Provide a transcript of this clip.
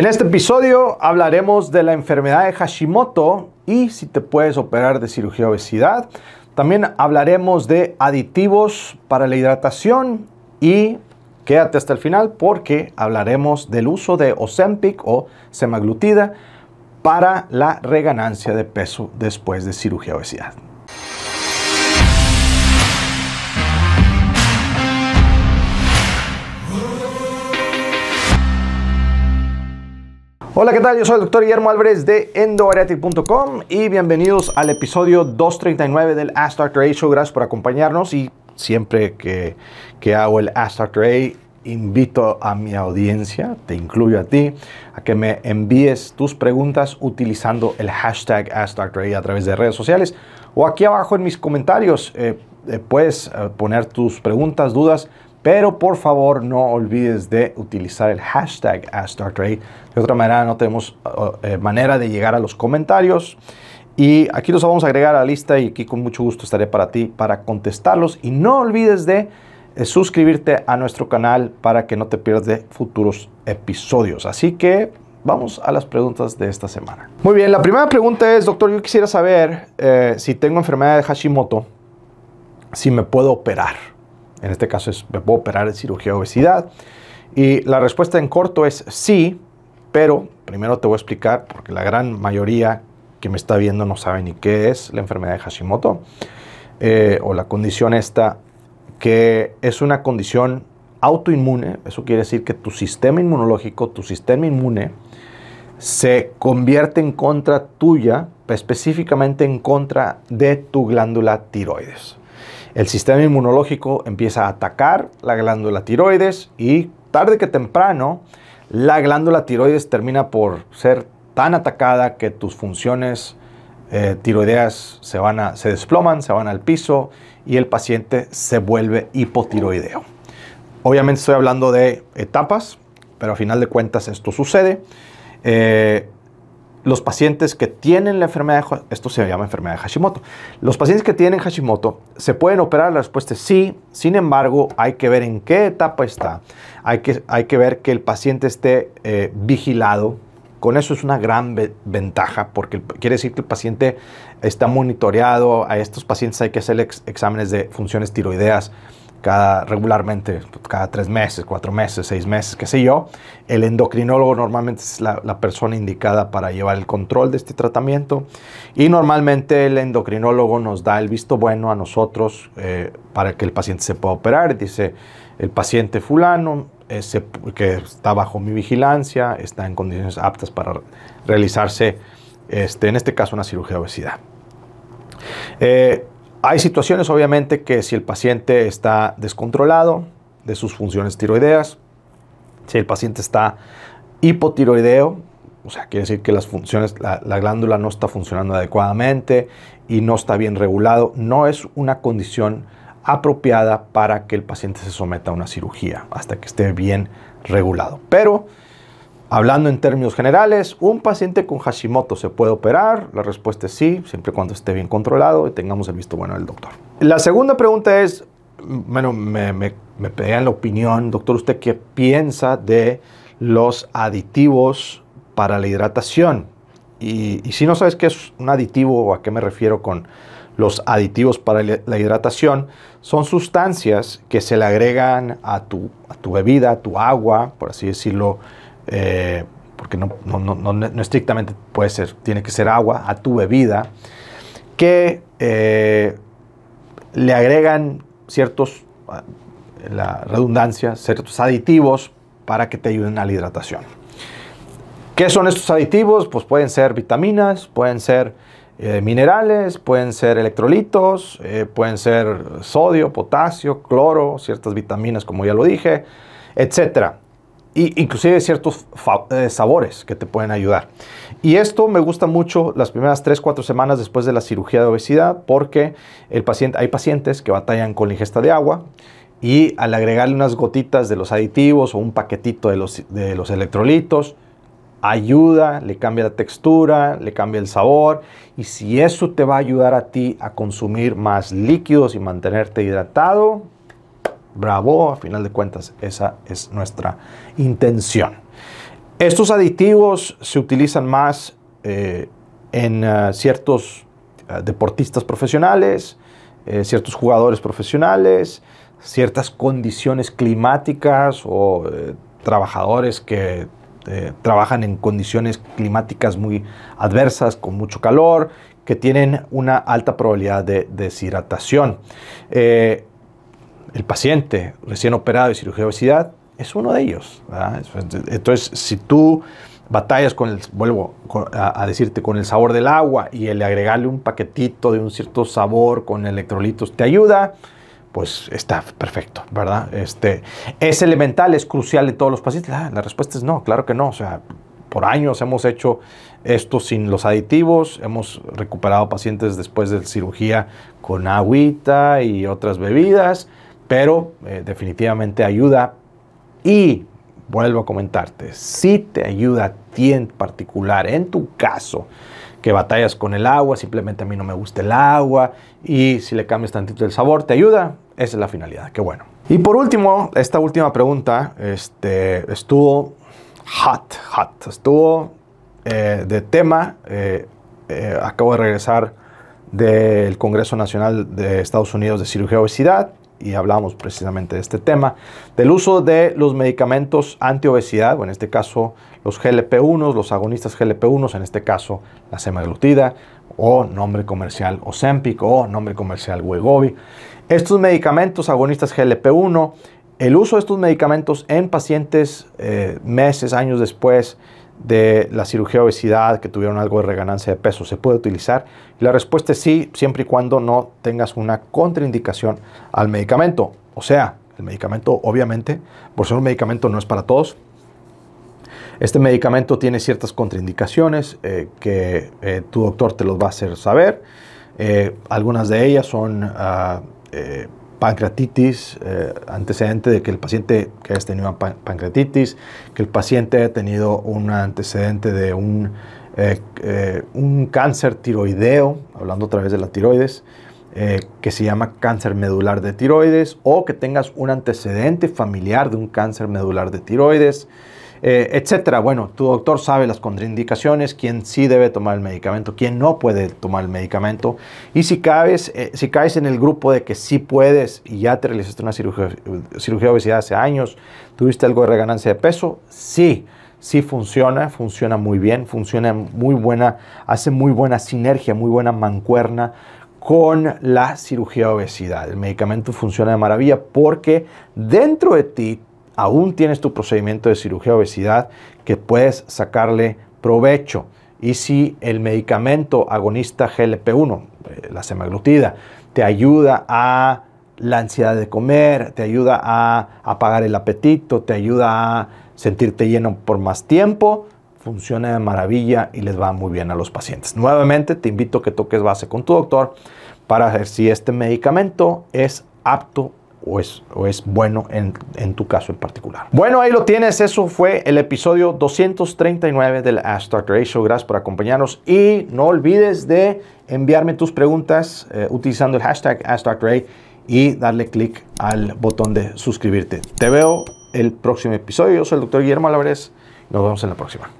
En este episodio hablaremos de la enfermedad de Hashimoto y si te puedes operar de cirugía de obesidad. También hablaremos de aditivos para la hidratación y quédate hasta el final porque hablaremos del uso de Ozempic o semaglutida para la reganancia de peso después de cirugía de obesidad. Hola, ¿qué tal? Yo soy el doctor Guillermo Álvarez de EndoAriatic.com y bienvenidos al episodio 239 del Ask Dr. A Show. Gracias por acompañarnos y siempre que, hago el Ask Dr. invito a mi audiencia, te incluyo a ti, a que me envíes tus preguntas utilizando el hashtag Ask Dr. A a través de redes sociales o aquí abajo en mis comentarios. Eh, eh, puedes eh, poner tus preguntas, dudas pero por favor no olvides de utilizar el hashtag AskDarkTrade. De otra manera no tenemos uh, uh, eh, manera de llegar a los comentarios. Y aquí los vamos a agregar a la lista y aquí con mucho gusto estaré para ti para contestarlos. Y no olvides de eh, suscribirte a nuestro canal para que no te pierdas futuros episodios. Así que vamos a las preguntas de esta semana. Muy bien, la primera pregunta es, doctor, yo quisiera saber eh, si tengo enfermedad de Hashimoto, si me puedo operar. En este caso es, ¿me puedo operar de cirugía de obesidad? Y la respuesta en corto es sí, pero primero te voy a explicar, porque la gran mayoría que me está viendo no sabe ni qué es la enfermedad de Hashimoto eh, o la condición esta, que es una condición autoinmune, eso quiere decir que tu sistema inmunológico, tu sistema inmune, se convierte en contra tuya, específicamente en contra de tu glándula tiroides el sistema inmunológico empieza a atacar la glándula tiroides y tarde que temprano la glándula tiroides termina por ser tan atacada que tus funciones eh, tiroideas se, van a, se desploman, se van al piso y el paciente se vuelve hipotiroideo. Obviamente estoy hablando de etapas, pero a final de cuentas esto sucede. Eh, los pacientes que tienen la enfermedad, de, esto se llama enfermedad de Hashimoto, los pacientes que tienen Hashimoto, ¿se pueden operar? La respuesta es sí, sin embargo, hay que ver en qué etapa está, hay que, hay que ver que el paciente esté eh, vigilado, con eso es una gran ventaja porque quiere decir que el paciente está monitoreado, a estos pacientes hay que hacer exámenes de funciones tiroideas, cada regularmente, cada tres meses, cuatro meses, seis meses, qué sé yo, el endocrinólogo normalmente es la, persona indicada para llevar el control de este tratamiento y normalmente el endocrinólogo nos da el visto bueno a nosotros eh, para que el paciente se pueda operar. Dice, el paciente fulano que está bajo mi vigilancia está en condiciones aptas para realizarse, este, en este caso, una cirugía de obesidad. Eh, hay situaciones obviamente que si el paciente está descontrolado de sus funciones tiroideas, si el paciente está hipotiroideo, o sea, quiere decir que las funciones, la, la, glándula no está funcionando adecuadamente y no está bien regulado, no es una condición apropiada para que el paciente se someta a una cirugía hasta que esté bien regulado. Pero Hablando en términos generales, un paciente con Hashimoto se puede operar. La respuesta es sí, siempre y cuando esté bien controlado y tengamos el visto bueno del doctor. La segunda pregunta es, bueno, me, me, me pedían la opinión, doctor, ¿usted qué piensa de los aditivos para la hidratación? Y, si no sabes qué es un aditivo o a qué me refiero con los aditivos para la hidratación son sustancias que se le agregan a tu, a tu bebida, a tu agua, por así decirlo, eh, porque no, no, estrictamente puede ser, tiene que ser agua, a tu bebida, que eh, le agregan ciertos, eh, la redundancia, ciertos aditivos para que te ayuden a la hidratación. ¿Qué son estos aditivos? Pues pueden ser vitaminas, pueden ser minerales, pueden ser electrolitos, pueden ser sodio, potasio, cloro, ciertas vitaminas, como ya lo dije, etc y inclusive ciertos eh, sabores que te pueden ayudar. Y esto me gusta mucho las primeras 3, 4 semanas después de la cirugía de obesidad porque el paciente, hay pacientes que batallan con la ingesta de agua y al agregarle unas gotitas de los aditivos o un paquetito de los, de los electrolitos, ayuda, le cambia la textura, le cambia el sabor y si eso te va a ayudar a ti a consumir más líquidos y mantenerte hidratado, Bravo, a final de cuentas, esa es nuestra intención. Estos aditivos se utilizan más eh, en eh, ciertos eh, deportistas profesionales, ciertos jugadores profesionales, ciertas condiciones climáticas o trabajadores que trabajan en condiciones climáticas muy adversas, con mucho calor, que tienen una alta probabilidad de deshidratación el paciente recién operado de cirugía de obesidad es uno de ellos. Entonces, si tú batallas con el, vuelvo a, decirte, con el sabor del agua y el agregarle un paquetito de un cierto sabor con electrolitos te ayuda, pues está perfecto, ¿verdad? Este, es elemental, es crucial de todos los pacientes. Ah, la respuesta es no, claro que no. O sea, por años hemos hecho esto sin los aditivos, hemos recuperado pacientes después de cirugía con agüita y otras bebidas pero eh, definitivamente ayuda y vuelvo a comentarte, si te ayuda a ti en particular, en tu caso, que batallas con el agua, simplemente a mí no me gusta el agua y si le cambias tantito el sabor, te ayuda, esa es la finalidad, qué bueno. Y por último, esta última pregunta este, estuvo hot, hot, estuvo eh, de tema, eh, acabo de regresar del Congreso Nacional de Estados Unidos de Cirugía y Obesidad, y hablamos precisamente de este tema, del uso de los medicamentos antiobesidad, o en este caso los GLP-1, los agonistas GLP-1, en este caso la semaglutida, o nombre comercial Ozempic, o nombre comercial Wegovy. Estos medicamentos agonistas GLP-1, el uso de estos medicamentos en pacientes eh, meses, años después de la cirugía de obesidad que tuvieron algo de reganancia de peso? ¿Se puede utilizar? la respuesta es sí, siempre y cuando no tengas una contraindicación al medicamento. O sea, el medicamento obviamente, por ser un medicamento no es para todos. Este medicamento tiene ciertas contraindicaciones eh, que eh, tu doctor te los va a hacer saber. Eh, algunas de ellas son ah, pancreatitis, eh, antecedente de que el paciente que haya tenido pancreatitis, que el paciente haya tenido un antecedente de un, eh, eh, un cáncer tiroideo, hablando a través de la tiroides, que se llama cáncer medular de tiroides, o que tengas un antecedente familiar de un cáncer medular de tiroides, eh, etcétera. Bueno, tu doctor sabe las contraindicaciones, quién sí debe tomar el medicamento, quién no puede tomar el medicamento. Y si, cabes, eh, si caes en el grupo de que sí puedes y ya te realizaste una cirugía, cirugía de obesidad hace años, tuviste algo de reganancia de peso, sí sí funciona, funciona muy bien, funciona muy buena, hace muy buena sinergia, muy buena mancuerna con la cirugía de obesidad. El medicamento funciona de maravilla porque dentro de ti aún tienes tu procedimiento de cirugía de obesidad que puedes sacarle provecho. Y si el medicamento agonista GLP-1, eh, la semaglutida, te ayuda a la ansiedad de comer, te ayuda a apagar el apetito, te ayuda a sentirte lleno por más tiempo, funciona de maravilla y les va muy bien a los pacientes. Nuevamente te invito a que toques base con tu doctor para ver si este medicamento es apto o es, bueno en, tu caso en particular. Bueno, ahí lo tienes. Eso fue el episodio 239 del Ray Show. Gracias por acompañarnos y no olvides de enviarme tus preguntas eh, utilizando el hashtag Ray y darle clic al botón de suscribirte. Te veo el próximo episodio. Yo soy el doctor Guillermo Álvarez. Nos vemos en la próxima.